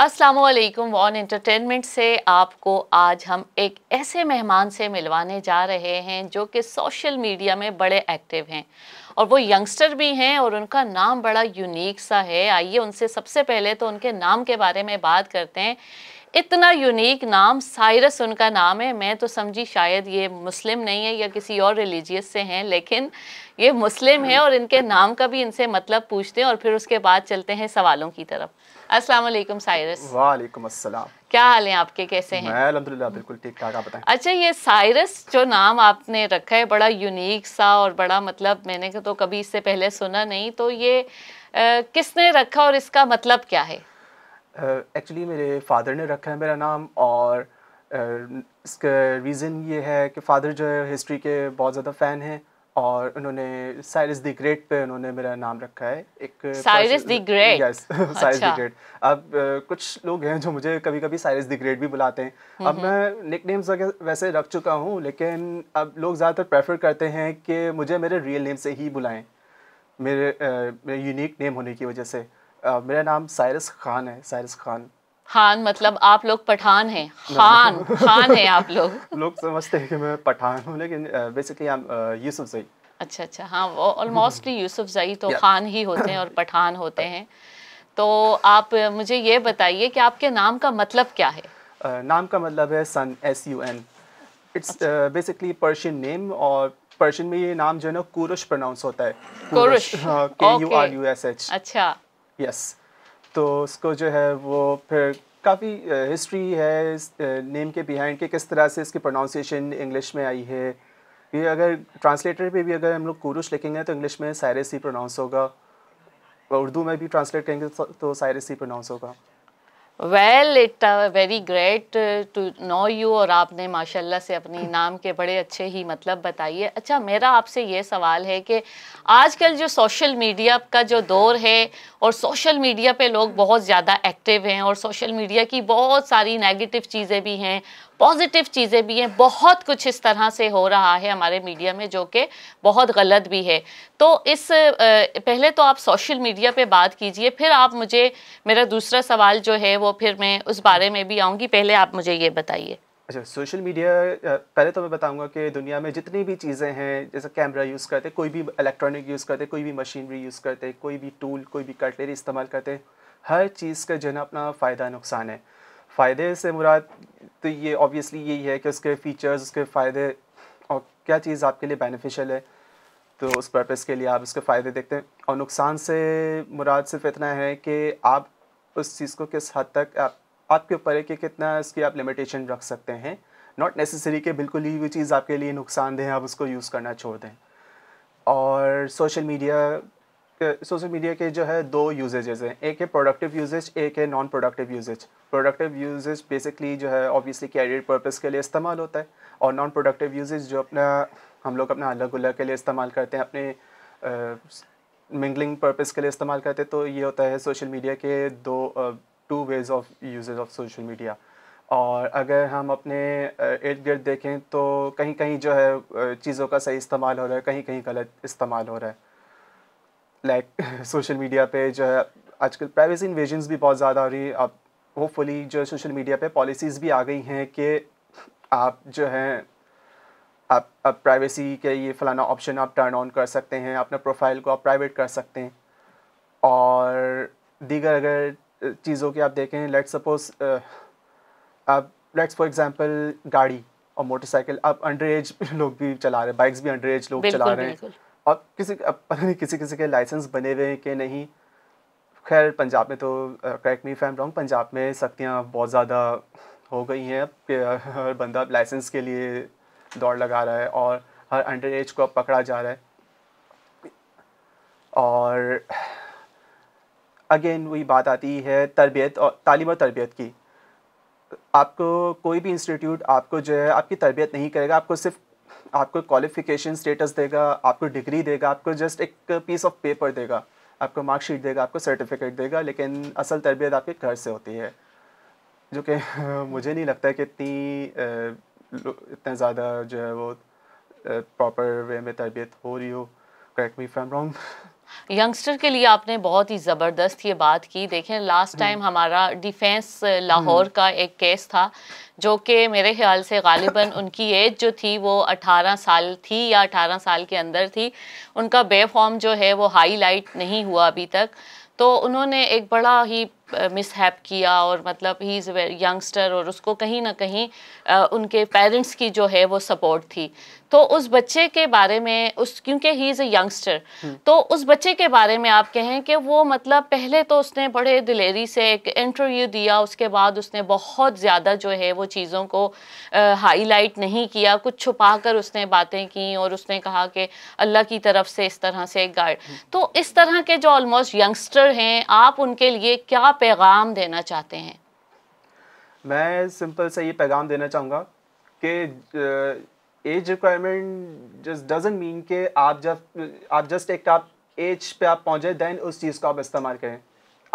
Aslam von entertainment से आपको आज हम एक ऐसे मेहमान से मिलवाने जा रहे हैं जो कि सोशल मीडिया में बड़े एक्टिव हैं और वो यंगस्टर भी हैं और उनका नाम बड़ा यूनिक सा है आइए उनसे सबसे पहले तो उनके नाम के बारे में बात करते हैं इतना यूनिक नाम साइरस उनका नाम है मैं तो समझी शायद ये मुस्लिम नहीं है या किसी और रिलीजियस से हैं लेकिन ये मुस्लिम है और इनके नाम का भी इनसे मतलब पूछते हैं और फिर उसके बाद चलते हैं सवालों की तरफ अस्सलाम वालेकुम साइरस वालेकुम अस्सलाम क्या हाल है आपके कैसे हैं मैं अल्हम्दुलिल्लाह बिल्कुल ठीक ठाक आप बताएं अच्छा ये साइरस जो नाम आपने रखा है बड़ा यूनिक सा और बड़ा मतलब मैंने तो कभी इससे पहले सुना नहीं तो ये आ, किसने रखा और इसका मतलब क्या है एक्चुअली मेरे फादर ने रखा है मेरा नाम और इसका रीज़न ये है कि फादर जो है हिस्ट्री के बहुत ज़्यादा फ़ैन हैं और उन्होंने साइरस दी ग्रेट पे उन्होंने मेरा नाम रखा है एक Cyrus the great yes Cyrus the great अब कुछ लोग हैं जो मुझे कभी कभी साइरस दी ग्रेट भी बुलाते हैं अब मैं निक नेम्स वैसे रख चुका हूँ लेकिन अब लोग ज़्यादातर प्रेफर करते हैं कि मुझे मेरे रियल नेम से ही बुलाएं मेरे, यूनिक नेम होने की वजह से मेरा नाम साइरस खान है साइरस खान खान मतलब आप लोग पठान हैं खान खान हैं आप लोग लोग समझते हैं कि मैं पठान हूं लेकिन बेसिकली आई यूसुफ जई अच्छा अच्छा हाँ वो ऑलमोस्टली यूसुफ जई तो खान ही होते हैं और पठान होते हैं तो आप मुझे ये बताइए कि आपके नाम का मतलब क्या है नाम का मतलब है sun S U N it's basically Persian name और पर्शियन में ये नाम जो है ना कुरुश प्रोनाउंस होता है Kurush K U R U S H अच्छा यस yes. तो उसको जो है वो फिर काफ़ी हिस्ट्री है इस नेम के बिहाइंड के किस तरह से इसकी प्रोनाउंसिएशन इंग्लिश में आई है ये अगर ट्रांसलेटर पे भी अगर हम लोग कुरुश लिखेंगे तो इंग्लिश में सायरस ही प्रोनाउंस होगा उर्दू में भी ट्रांसलेट करेंगे तो सायरस तो ही प्रोनाउंस होगा well it very great to know you और आपने माशाल्लाह से अपने नाम के बड़े अच्छे ही मतलब बताइए अच्छा मेरा आपसे ये सवाल है कि आजकल जो सोशल मीडिया का जो दौर है और सोशल मीडिया पे लोग बहुत ज़्यादा एक्टिव हैं और सोशल मीडिया की बहुत सारी नेगेटिव चीज़ें भी हैं पॉजिटिव चीज़ें भी हैं बहुत कुछ इस तरह से हो रहा है हमारे मीडिया में जो कि बहुत गलत भी है तो इस पहले तो आप सोशल मीडिया पे बात कीजिए फिर आप मुझे मेरा दूसरा सवाल जो है वो फिर मैं उस बारे में भी आऊँगी पहले आप मुझे ये बताइए अच्छा सोशल मीडिया पहले तो मैं बताऊंगा कि दुनिया में जितनी भी चीज़ें हैं जैसे कैमरा यूज़ करते कोई भी इलेक्ट्रॉनिक यूज़ करते कोई भी मशीनरी यूज़ करते कोई भी टूल कोई भी कटलरी इस्तेमाल करते हर चीज़ का जो है ना अपना फ़ायदा नुकसान है फ़ायदे से मुराद तो ये ऑब्वियसली यही है कि उसके फीचर्स उसके फ़ायदे और क्या चीज़ आपके लिए बेनिफिशियल है तो उस पर्पज़ के लिए आप उसके फ़ायदे देखते हैं और नुकसान से मुराद सिर्फ इतना है कि आप उस चीज़ को किस हद तक आप आपके ऊपर है कि कितना इसकी आप लिमिटेशन रख सकते हैं नॉट नेसेसरी कि बिल्कुल ही वो चीज़ आपके लिए नुकसानदेह है आप उसको यूज़ करना छोड़ दें और सोशल मीडिया सोशल मीडिया के जो है दो यूजेजेस हैं एक है प्रोडक्टिव यूजेज एक है non productive usages productive usages basically जो है ऑब्वियसली कैरियर पर्पस के लिए इस्तेमाल होता है और नॉन प्रोडक्टिव यूजेज जो अपना हम लोग अपना अलग अलग के लिए इस्तेमाल करते हैं अपने मिंगलिंग पर्पस के लिए इस्तेमाल करते हैं तो ये होता है सोशल मीडिया के दो two ways of usages of social media और अगर हम अपने इर्द गिर्द देखें तो कहीं कहीं जो है चीज़ों का सही इस्तेमाल हो रहा है कहीं कहीं गलत इस्तेमाल हो रहा है लाइक सोशल मीडिया पे जो है आजकल प्राइवेसी इन्वेजन्स भी बहुत ज़्यादा हो रही है अब होपफुली जो सोशल मीडिया पे पॉलिसीज़ भी आ गई हैं कि आप जो हैं आप अब प्राइवेसी के ये फलाना ऑप्शन आप टर्न ऑन कर सकते हैं अपने प्रोफाइल को आप प्राइवेट कर सकते हैं और दीगर अगर चीज़ों की आप देखें लेट सपोज आप लेट्स फॉर एग्ज़ाम्पल गाड़ी और मोटरसाइकिल अब अंडर एज लोग भी चला रहे हैं बाइक्स भी अंडर एज लोग चला रहे हैं और किसी पता नहीं किसी किसी के लाइसेंस बने हुए हैं कि नहीं खैर पंजाब में तो correct me from wrong Punjab में सख्तियाँ बहुत ज़्यादा हो गई हैं अब हर बंदा लाइसेंस के लिए दौड़ लगा रहा है और हर अंडर एज को अब पकड़ा जा रहा है और अगेन वही बात आती है तरबियत और तालीम और तरबियत की आपको कोई भी इंस्टीट्यूट आपको जो है आपकी तरबियत नहीं करेगा आपको सिर्फ आपको क्वालिफिकेशन स्टेटस देगा आपको डिग्री देगा आपको जस्ट एक पीस ऑफ पेपर देगा आपको मार्कशीट देगा आपको सर्टिफिकेट देगा लेकिन असल तरबियत आपके घर से होती है जो कि मुझे नहीं लगता कि इतनी इतना ज़्यादा जो है वो प्रॉपर वे में तरबियत हो रही हो correct me from wrong youngster के लिए आपने बहुत ही ज़बरदस्त ये बात की देखें लास्ट टाइम हम्म। हमारा डिफेंस लाहौर हम्म। का एक केस था जो कि मेरे ख्याल से गालिबा उनकी एज जो थी वो 18 साल थी या 18 साल के अंदर थी उनका बेफॉर्म जो है वो हाईलाइट नहीं हुआ अभी तक तो उन्होंने एक बड़ा ही मिसहैप किया और मतलब ही इज़ यंगस्टर और उसको कहीं ना कहीं उनके पेरेंट्स की जो है वो सपोर्ट थी तो उस बच्चे के बारे में उस क्योंकि ही इज़ अ यंगस्टर तो उस बच्चे के बारे में आप कहें कि वो मतलब पहले तो उसने बड़े दिलेरी से एक इंटरव्यू दिया उसके बाद उसने बहुत ज़्यादा जो है वो चीज़ों को हाईलाइट नहीं किया कुछ छुपा कर उसने बातें की और उसने कहा कि अल्लाह की तरफ से इस तरह से एक गाइड हम्म। तो इस तरह के जो ऑलमोस्ट यंगस्टर हैं आप उनके लिए क्या पैगाम देना चाहते हैं मैं सिंपल से ये पैगाम देना चाहूँगा कि age requirement just doesn't mean के आप जब आप जस्ट एक आप एज पे आप पहुँचे दैन उस चीज़ को आप इस्तेमाल करें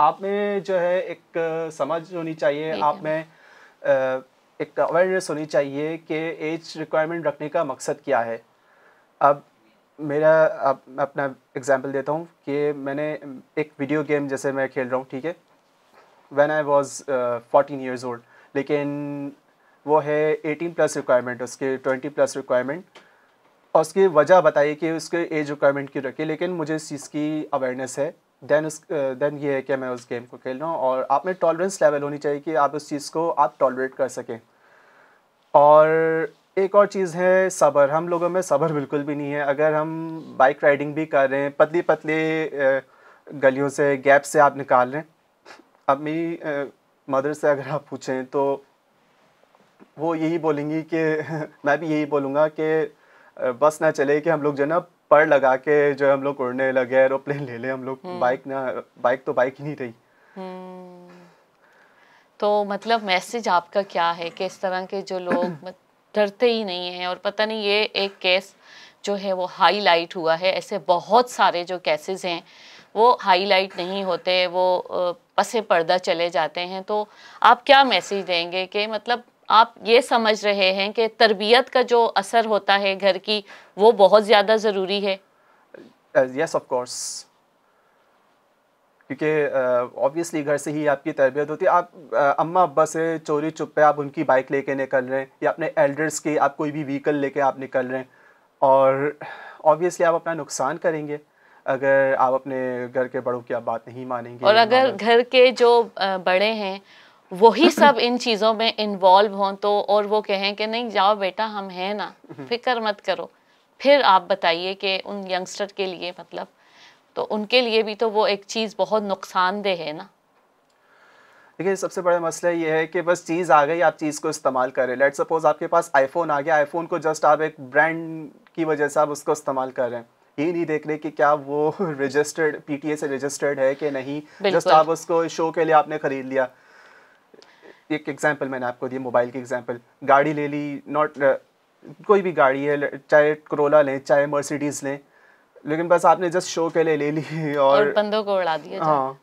आप में जो है एक समझ होनी चाहिए आप में एक अवेयरनेस होनी चाहिए कि एज रिक्वायरमेंट रखने का मकसद क्या है अब मेरा अब मैं अपना एग्जांपल देता हूँ कि मैंने एक वीडियो गेम जैसे मैं खेल रहा हूँ ठीक है when I was 14 years old लेकिन वो है 18 प्लस रिक्वायरमेंट उसके 20 प्लस रिक्वायरमेंट और उसकी वजह बताइए कि उसके एज रिक्वायरमेंट क्यों रखी लेकिन मुझे इस चीज़ की अवेयरनेस है देन उस देन uh, ये है कि मैं उस गेम को खेल रहा हूँ और आप में टॉलरेंस लेवल होनी चाहिए कि आप उस चीज़ को आप टॉलरेट कर सकें और एक और चीज़ है सबर हम लोगों में सबर बिल्कुल भी नहीं है अगर हम बाइक राइडिंग भी कर रहे हैं पतली पतली uh, गलियों से गैप से आप निकाल रहे हैं अब मेरी मदर से अगर आप पूछें तो वो यही बोलेंगी कि मैं भी यही बोलूँगा कि बस ना चले कि हम लोग जो ना पढ़ लगा के जो हम लोग उड़ने लगे एरोप्लेन ले ले हम लोग हम्म। बाइक ना बाइक तो बाइक ही नहीं रही हम्म। तो मतलब मैसेज आपका क्या है कि इस तरह के जो लोग डरते ही नहीं हैं और पता नहीं ये एक केस जो है वो हाईलाइट हुआ है ऐसे बहुत सारे जो केसेस हैं वो हाईलाइट नहीं होते वो पसे पर्दा चले जाते हैं तो आप क्या मैसेज देंगे कि मतलब आप ये समझ रहे हैं कि तरबियत का जो असर होता है घर की वो बहुत ज़्यादा ज़रूरी है यस ऑफ कोर्स क्योंकि ऑब्वियसली घर से ही आपकी तरबियत होती है आप uh, अम्मा अब्बा से चोरी चुप्पे आप उनकी बाइक लेके निकल रहे हैं या अपने एल्डर्स की आप कोई भी व्हीकल लेके आप निकल रहे हैं और ऑब्वियसली आप अपना नुकसान करेंगे अगर आप अपने घर के बड़ों की आप बात नहीं मानेंगे और अगर घर के जो बड़े हैं वही सब इन चीज़ों में इन्वॉल्व हों तो और वो कहें कि नहीं जाओ बेटा हम हैं ना हम्म। फिक्र मत करो फिर आप बताइए कि उन यंगस्टर के लिए मतलब तो उनके लिए भी तो वो एक चीज़ बहुत नुकसानदेह है ना देखिए सबसे बड़ा मसला ये है कि बस चीज़ आ गई आप चीज़ को इस्तेमाल करें लेट सपोज आपके पास आईफोन आ गया आईफोन को जस्ट आप एक ब्रांड की वजह से आप उसको इस्तेमाल कर रहे हैं ये नहीं देख रहे कि क्या वो रजिस्टर्ड पीटीए से रजिस्टर्ड है कि नहीं जस्ट आप उसको शो के लिए आपने खरीद लिया एक एग्जांपल मैंने आपको दिया मोबाइल की एग्जांपल गाड़ी ले ली नॉट uh, कोई भी गाड़ी है चाहे करोला लें चाहे मर्सिडीज लें लेकिन बस आपने जस्ट शो के लिए ले ली और, और बंदों को उड़ा दिया हाँ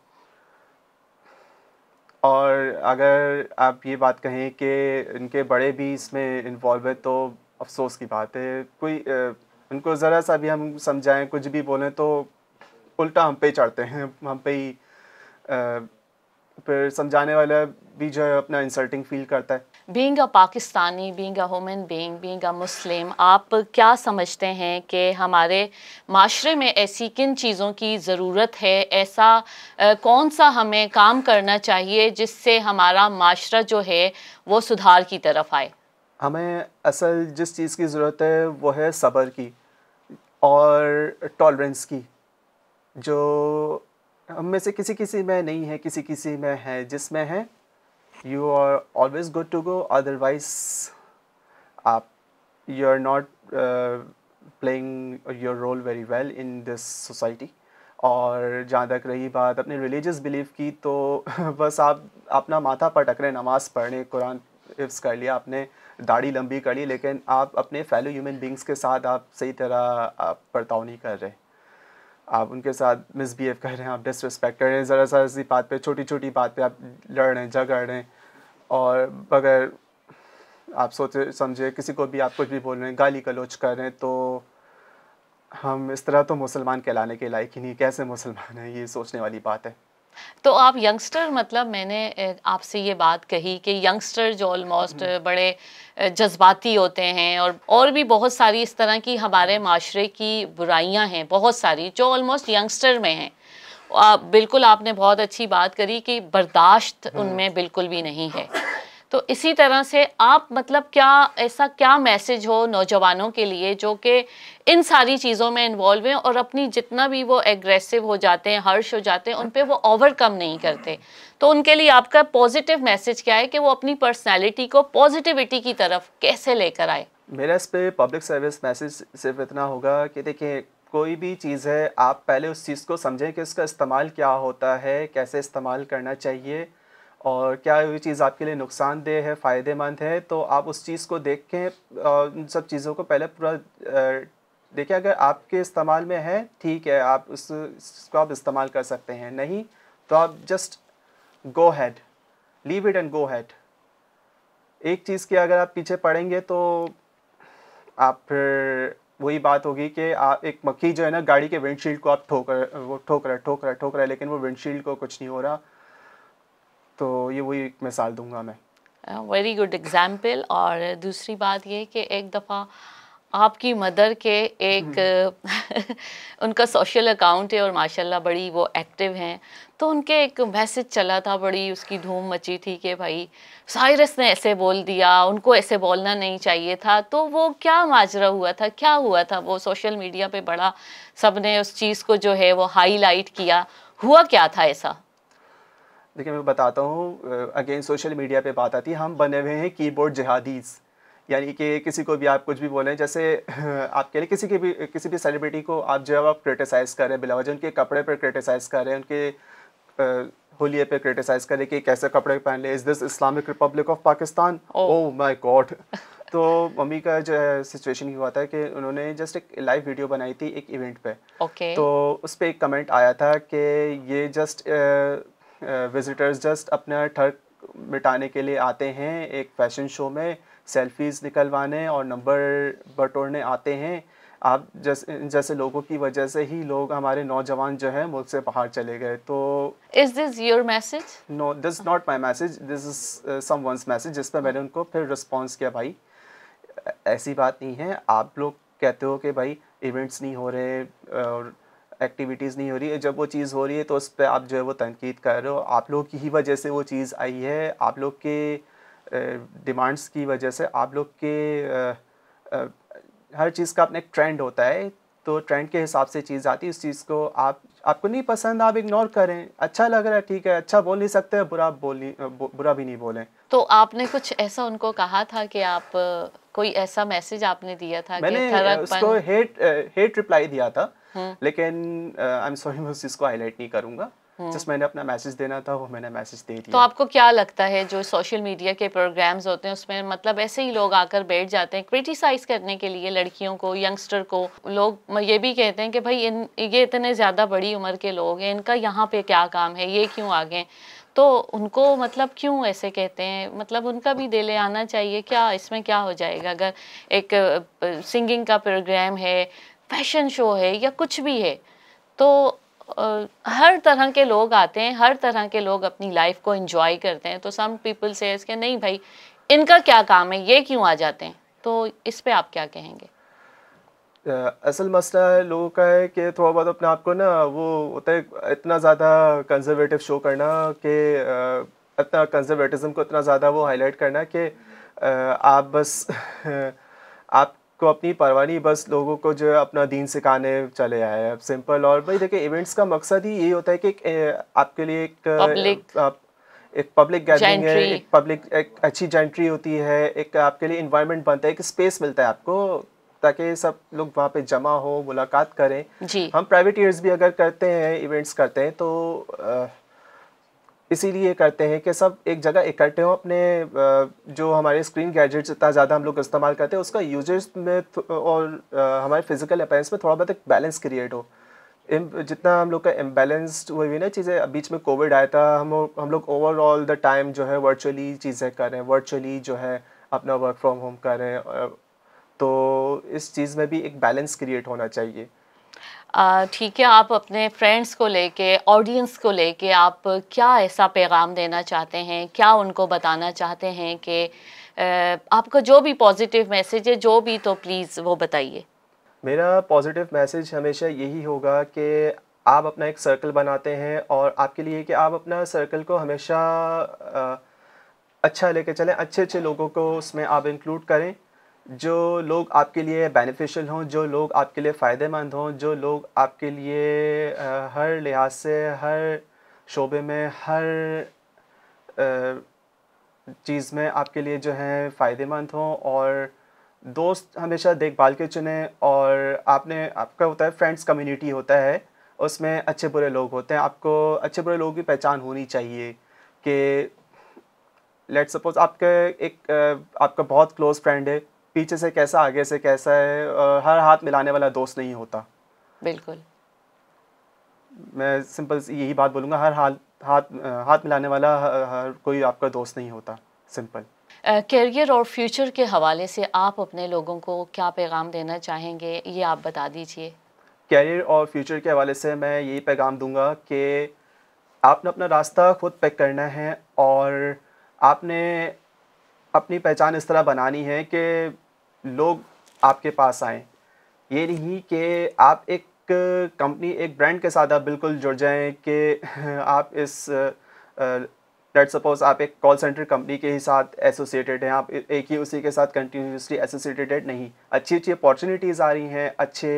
और अगर आप ये बात कहें कि इनके बड़े भी इसमें इन्वॉल्व है तो अफसोस की बात है कोई uh, उनको ज़रा सा भी हम समझाएं कुछ भी बोलें तो उल्टा हम पे चढ़ते हैं हम पे ही फिर समझाने वाला भी जो है अपना इंसल्टिंग फील करता है being a Pakistani being a women being being a Muslim आप क्या समझते हैं कि हमारे माशरे में ऐसी किन चीज़ों की ज़रूरत है ऐसा आ, कौन सा हमें काम करना चाहिए जिससे हमारा माशरा जो है वो सुधार की तरफ आए हमें असल जिस चीज़ की ज़रूरत है वो है सब्र की और टॉलरेंस की जो हम में से किसी किसी में नहीं है किसी किसी में है जिसमें है you are always good to go otherwise आप you are not playing your role very well in this society और जहाँ तक रही बात अपने रिलीजियस बिलीफ की तो बस आप अपना माथा पटक रहे नमाज़ पढ़ने कुरान इफ्स कर लिया आपने दाढ़ी लंबी कर ली लेकिन आप अपने फैलो ह्यूमन बींग्स के साथ आप सही तरह आप बर्ताव नहीं कर रहे आप उनके साथ मिसबिहेव कर रहे हैं आप डिसरिस्पेक्ट कर रहे हैं ज़रा सा सी बात पे छोटी छोटी बात पे आप लड़ रहे हैं झगड़ रहे हैं और बगैर आप सोचे समझे किसी को भी आप कुछ भी बोल रहे हैं गाली गलोच कर रहे हैं तो हम इस तरह तो मुसलमान कहलाने के लायक ही नहीं कैसे मुसलमान हैं ये सोचने वाली बात है तो आप यंगस्टर मतलब मैंने आपसे ये बात कही कि यंगस्टर जो ऑलमोस्ट हम्म। बड़े जज्बाती होते हैं और और भी बहुत सारी इस तरह की हमारे हम्म। माशरे की बुराइयां हैं बहुत सारी जो ऑलमोस्ट यंगस्टर में हैं बिल्कुल आपने बहुत अच्छी बात करी कि बर्दाश्त हम्म। उनमें बिल्कुल भी नहीं है तो इसी तरह से आप मतलब क्या ऐसा क्या मैसेज हो नौजवानों के लिए जो कि इन सारी चीज़ों में इन्वॉल्व हैं और अपनी जितना भी वो एग्रेसिव हो जाते हैं हर्ष हो जाते हैं उन पर वो ओवरकम नहीं करते तो उनके लिए आपका पॉजिटिव मैसेज क्या है कि वो अपनी पर्सनैलिटी को पॉजिटिविटी की तरफ कैसे लेकर आए मेरा इस पर पब्लिक सर्विस मैसेज सिर्फ इतना होगा कि देखिए कोई भी चीज़ है आप पहले उस चीज़ को समझें कि उसका इस्तेमाल क्या होता है कैसे इस्तेमाल करना चाहिए और क्या ये चीज़ आपके लिए नुकसानदेह है फ़ायदेमंद है तो आप उस चीज़ को देख के उन सब चीज़ों को पहले पूरा देखिए अगर आपके इस्तेमाल में है ठीक है आप उस उसको आप इस्तेमाल कर सकते हैं नहीं तो आप just go ahead leave it and go ahead एक चीज़ की अगर आप पीछे पड़ेंगे तो आप फिर वही बात होगी कि आप एक मक्खी जो है ना गाड़ी के विंडशील्ड को आप ठोकर वो ठोक रहा ठोक रहा ठोक रहा लेकिन वो विंडशील्ड को कुछ नहीं हो रहा तो ये वही एक मिसाल दूंगा मैं वेरी गुड एग्जाम्पल और दूसरी बात ये कि एक दफ़ा आपकी मदर के एक हम्म। उनका सोशल अकाउंट है और माशाल्लाह बड़ी वो एक्टिव हैं तो उनके एक मैसेज चला था बड़ी उसकी धूम मची थी कि भाई साइरस ने ऐसे बोल दिया उनको ऐसे बोलना नहीं चाहिए था तो वो क्या माजरा हुआ था क्या हुआ था वो सोशल मीडिया पे बड़ा सब ने उस चीज़ को जो है वो हाईलाइट किया हुआ क्या था ऐसा देखिए मैं बताता हूँ अगेन सोशल मीडिया पे बात आती है हम बने हुए हैं कीबोर्ड जहादीज यानी कि किसी को भी आप कुछ भी बोलें जैसे आपके लिए किसी के भी किसी भी सेलिब्रिटी को आप जो है आप क्रिटिसाइज़ करें बिलावज उनके कपड़े पर क्रिटिसाइज़ करें उनके होलिये पे क्रिटिसाइज़ करें कि कैसे कपड़े पहन लें is this Islamic republic of Pakistan oh my god तो मम्मी का जो है सिचुएशन ये हुआ था कि उन्होंने जस्ट एक लाइव वीडियो बनाई थी एक इवेंट पे okay. तो उस पर एक कमेंट आया था कि ये जस्ट विज़िटर्स जस्ट अपना ठर्क मिटाने के लिए आते हैं एक फैशन शो में सेल्फीज़ निकलवाने और नंबर बटोरने आते हैं आप जैसे जैसे लोगों की वजह से ही लोग हमारे नौजवान जो है मुल्क से बाहर चले गए तो is this your message no this not my message this is someone's message जिस पर मैंने hmm. उनको फिर रिस्पॉन्स किया भाई ऐसी बात नहीं है आप लोग कहते हो कि भाई इवेंट्स नहीं हो रहे और एक्टिविटीज़ नहीं हो रही है जब वो चीज़ हो रही है तो उस पर आप जो है वो तनकीद कर रहे हो आप लोग की ही वजह से वो चीज़ आई है आप लोग के डिमांड्स की वजह से आप लोग के हर चीज़ का अपना एक ट्रेंड होता है तो ट्रेंड के हिसाब से चीज़ आती है उस चीज़ को आप आपको नहीं पसंद आप इग्नोर करें अच्छा लग रहा है ठीक है अच्छा बोल नहीं सकते बुरा बोली बुरा भी नहीं बोलें तो आपने कुछ ऐसा उनको कहा था कि आप कोई ऐसा मैसेज आपने दिया था मैंने कि उसको हेट हेट रिप्लाई दिया था हाँ। लेकिन आई एम सॉरी मैं उस चीज़ को हाईलाइट नहीं करूंगा हाँ। जस्ट मैंने अपना मैसेज देना था वो मैंने मैसेज दे तो दिया तो आपको क्या लगता है जो सोशल मीडिया के प्रोग्राम्स होते हैं उसमें मतलब ऐसे ही लोग आकर बैठ जाते हैं क्रिटिसाइज करने के लिए लड़कियों को यंगस्टर को लोग ये भी कहते हैं कि भाई इन ये इतने ज़्यादा बड़ी उम्र के लोग हैं इनका यहाँ पे क्या काम है ये क्यों आ गए तो उनको मतलब क्यों ऐसे कहते हैं मतलब उनका भी दिल आना चाहिए क्या इसमें क्या हो जाएगा अगर एक सिंगिंग का प्रोग्राम है फैशन शो है या कुछ भी है तो Uh, हर तरह के लोग आते हैं हर तरह के लोग अपनी लाइफ को इंजॉय करते हैं तो सम पीपल से इसके नहीं भाई इनका क्या काम है ये क्यों आ जाते हैं तो इस पर आप क्या कहेंगे uh, असल मसला है लोगों का है कि थोड़ा बहुत अपने आप को ना वो होता है इतना ज़्यादा कंजर्वेटिव शो करना कि इतना कंजर्वेटिज्म को इतना ज़्यादा वो हाईलाइट करना कि आप बस आप को अपनी परवानी बस लोगों को जो है अपना दीन सिखाने चले आए हैं सिंपल और भाई देखिए इवेंट्स का मकसद ही ये होता है कि एक, आपके लिए एक पब्लिक एक पब्लिक गैदरिंग है एक पब्लिक एक अच्छी जेंट्री होती है एक आपके लिए इन्वायरमेंट बनता है एक स्पेस मिलता है आपको ताकि सब लोग वहाँ पे जमा हो मुलाकात करें जी हम प्राइवेट ईयर्स भी अगर करते हैं इवेंट्स करते हैं तो आ, इसीलिए करते हैं कि सब एक जगह इकट्ठे हों अपने जो हमारे स्क्रीन गैजेट्स इतना ज़्यादा हम लोग इस्तेमाल करते हैं उसका यूजर्स में और हमारे फिजिकल अपेयरेंस में थोड़ा बहुत एक बैलेंस क्रिएट हो जितना हम लोग का इम्बेलेंसड हुई हुई ना चीज़ें बीच में कोविड आया था हम हम लोग ओवरऑल द टाइम जो है वर्चुअली चीज़ें करें वर्चुअली जो है अपना वर्क फ्रॉम होम करें तो इस चीज़ में भी एक बैलेंस क्रिएट होना चाहिए ठीक है आप अपने फ्रेंड्स को लेके ऑडियंस को लेके आप क्या ऐसा पैगाम देना चाहते हैं क्या उनको बताना चाहते हैं कि आपका जो भी पॉजिटिव मैसेज है जो भी तो प्लीज़ वो बताइए मेरा पॉजिटिव मैसेज हमेशा यही होगा कि आप अपना एक सर्कल बनाते हैं और आपके लिए कि आप अपना सर्कल को हमेशा अच्छा लेके चलें अच्छे अच्छे लोगों को उसमें आप इंक्लूड करें जो लोग आपके लिए बेनिफिशियल हों जो लोग आपके लिए फ़ायदेमंद हों जो लोग आपके लिए हर लिहाज से हर शोबे में हर चीज़ में आपके लिए जो है फ़ायदेमंद हों और दोस्त हमेशा देखभाल के चुने और आपने आपका होता है फ्रेंड्स कम्युनिटी होता है उसमें अच्छे बुरे लोग होते हैं आपको अच्छे बुरे लोगों की पहचान होनी चाहिए कि लेट सपोज़ आपके एक आपका बहुत क्लोज़ फ्रेंड है पीछे से कैसा आगे से कैसा है हर हाथ मिलाने वाला दोस्त नहीं होता बिल्कुल मैं सिंपल यही बात बोलूँगा हर हाल हाथ हाथ मिलाने वाला हर, हर कोई आपका दोस्त नहीं होता सिंपल करियर और फ्यूचर के हवाले से आप अपने लोगों को क्या पैगाम देना चाहेंगे ये आप बता दीजिए करियर और फ्यूचर के हवाले से मैं यही पैगाम दूंगा कि आपने अपना रास्ता खुद पैक करना है और आपने अपनी पहचान इस तरह बनानी है कि लोग आपके पास आए ये नहीं कि आप एक कंपनी एक ब्रांड के साथ आप बिल्कुल जुड़ जाएं कि आप इस लेट सपोज आप एक कॉल सेंटर कंपनी के ही साथ एसोसिएटेड हैं आप एक ही उसी के साथ कंटिन्यूसली एसोसिएटेड नहीं अच्छी अच्छी अपॉर्चुनिटीज़ आ रही हैं अच्छे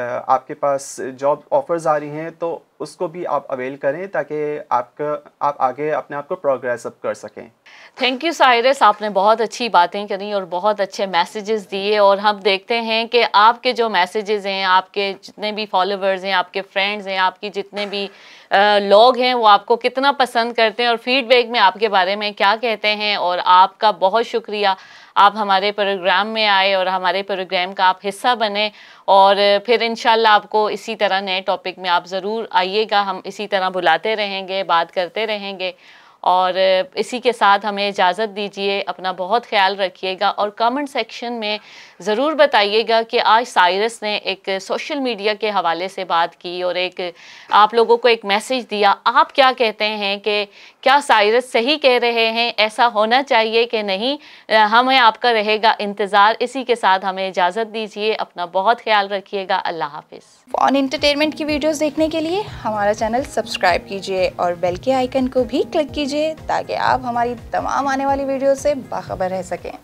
आपके पास जॉब ऑफर्स आ रही हैं तो उसको भी आप अवेल करें ताकि आपका आप आगे अपने आप को प्रोग्रेस अप कर सकें थैंक यू साइरस आपने बहुत अच्छी बातें करी और बहुत अच्छे मैसेजेस दिए और हम देखते हैं कि आपके जो मैसेजेस हैं आपके जितने भी फॉलोवर्स हैं आपके फ्रेंड्स हैं आपकी जितने भी लोग हैं वो आपको कितना पसंद करते हैं और फीडबैक में आपके बारे में क्या कहते हैं और आपका बहुत शुक्रिया आप हमारे प्रोग्राम में आए और हमारे प्रोग्राम का आप हिस्सा बने और फिर इन आपको इसी तरह नए टॉपिक में आप ज़रूर आइएगा हम इसी तरह बुलाते रहेंगे बात करते रहेंगे और इसी के साथ हमें इजाज़त दीजिए अपना बहुत ख्याल रखिएगा और कमेंट सेक्शन में ज़रूर बताइएगा कि आज साइरस ने एक सोशल मीडिया के हवाले से बात की और एक आप लोगों को एक मैसेज दिया आप क्या कहते हैं कि क्या साइरस सही कह रहे हैं ऐसा होना चाहिए कि नहीं हमें आपका रहेगा इंतज़ार इसी के साथ हमें इजाज़त दीजिए अपना बहुत ख्याल रखिएगा अल्लाह हाफिज़ फॉन इंटरटेनमेंट की वीडियोस देखने के लिए हमारा चैनल सब्सक्राइब कीजिए और बेल के आइकन को भी क्लिक कीजिए ताकि आप हमारी तमाम आने वाली वीडियो से बाखबर रह सकें